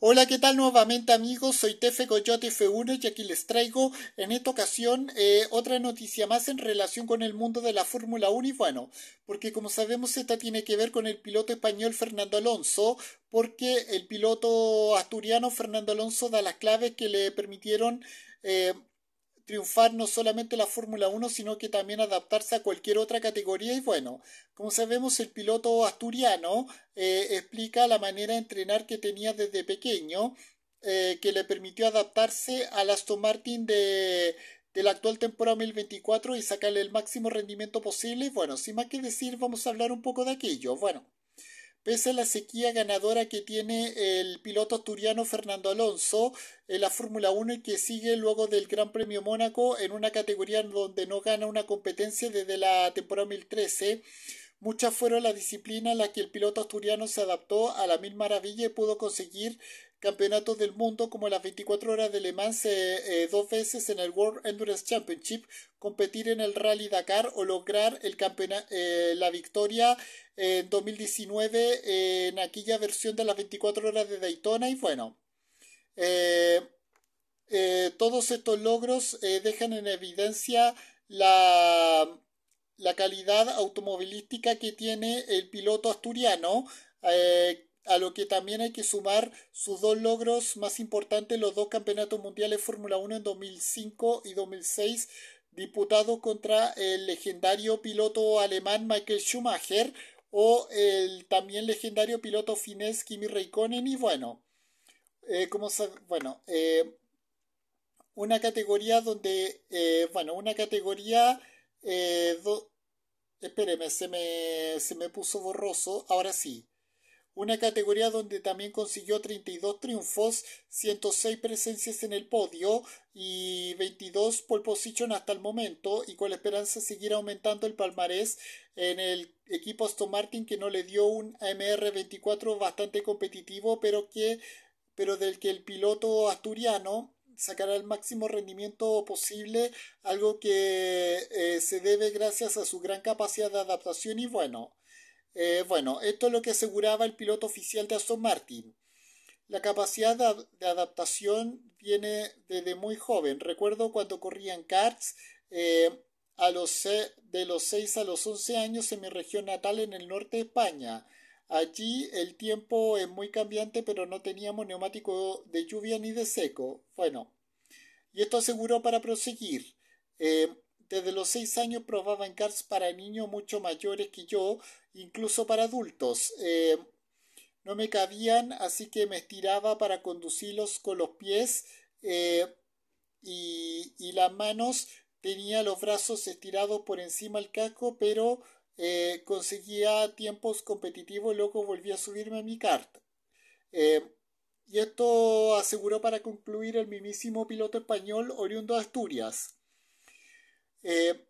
Hola, ¿qué tal nuevamente amigos? Soy Tefe Coyote F1 y aquí les traigo en esta ocasión eh, otra noticia más en relación con el mundo de la Fórmula 1 y bueno, porque como sabemos esta tiene que ver con el piloto español Fernando Alonso, porque el piloto asturiano Fernando Alonso da las claves que le permitieron eh, triunfar no solamente la Fórmula 1, sino que también adaptarse a cualquier otra categoría. Y bueno, como sabemos, el piloto asturiano eh, explica la manera de entrenar que tenía desde pequeño, eh, que le permitió adaptarse al Aston Martin de, de la actual temporada 2024 y sacarle el máximo rendimiento posible. Y bueno, sin más que decir, vamos a hablar un poco de aquello. Bueno. Pese a la sequía ganadora que tiene el piloto asturiano Fernando Alonso en la Fórmula 1 y que sigue luego del Gran Premio Mónaco en una categoría donde no gana una competencia desde la temporada 2013, Muchas fueron las disciplinas en las que el piloto asturiano se adaptó a la mil maravilla y pudo conseguir campeonatos del mundo como las 24 horas de Le Mans eh, eh, dos veces en el World Endurance Championship, competir en el Rally Dakar o lograr el eh, la victoria en 2019 en aquella versión de las 24 horas de Daytona y bueno. todos estos logros dejan en evidencia la la calidad automovilística que tiene el piloto asturiano, eh, a lo que también hay que sumar sus dos logros más importantes, los dos campeonatos mundiales Fórmula 1 en 2005 y 2006, disputados contra el legendario piloto alemán Michael Schumacher o el también legendario piloto finés Kimi Raikkonen y bueno, eh, como eh, bueno, una categoría donde, bueno, una categoría eh, se me, se me puso borroso. Ahora sí. Una categoría donde también consiguió 32 triunfos, 106 presencias en el podio y 22 pole position hasta el momento y con la esperanza de seguir aumentando el palmarés en el equipo Aston Martin que no le dio un MR 24 bastante competitivo pero que pero del que el piloto asturiano ...sacará el máximo rendimiento posible, algo que eh, se debe gracias a su gran capacidad de adaptación y bueno, eh, bueno, esto es lo que aseguraba el piloto oficial de Aston Martin. La capacidad de, adaptación viene desde muy joven. Recuerdo cuando corría en karts eh, a los, de los 6 a los 11 años en mi región natal en el norte de España. Allí el tiempo es muy cambiante, pero no teníamos neumático de lluvia ni de seco. Bueno, y esto aseguró para proseguir. Eh, desde los seis años probaba en cars para niños mucho mayores que yo, incluso para adultos. Eh, no me cabían, así que me estiraba para conducirlos con los pies eh, y, las manos. Tenía los brazos estirados por encima del casco, pero eh, conseguía tiempos competitivos, luego volví a subirme a mi carta. Eh, y esto aseguró para concluir el mismísimo piloto español oriundo de Asturias. Eh,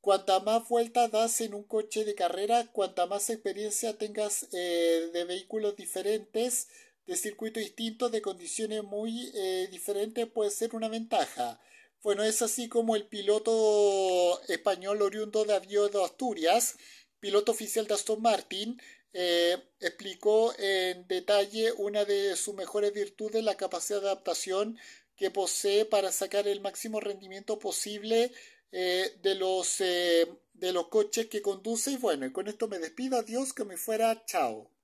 cuanta más vueltas das en un coche de carrera, cuanta más experiencia tengas de vehículos diferentes, de circuitos distintos, de condiciones muy diferentes, puede ser una ventaja. Bueno, es así como el piloto español oriundo de de Asturias, piloto oficial de Aston Martin, eh, explicó en detalle una de sus mejores virtudes, la capacidad de adaptación que posee para sacar el máximo rendimiento posible eh, de, los, eh, de los coches que conduce. Y bueno, con esto me despido. Adiós, que me fuera. Chao.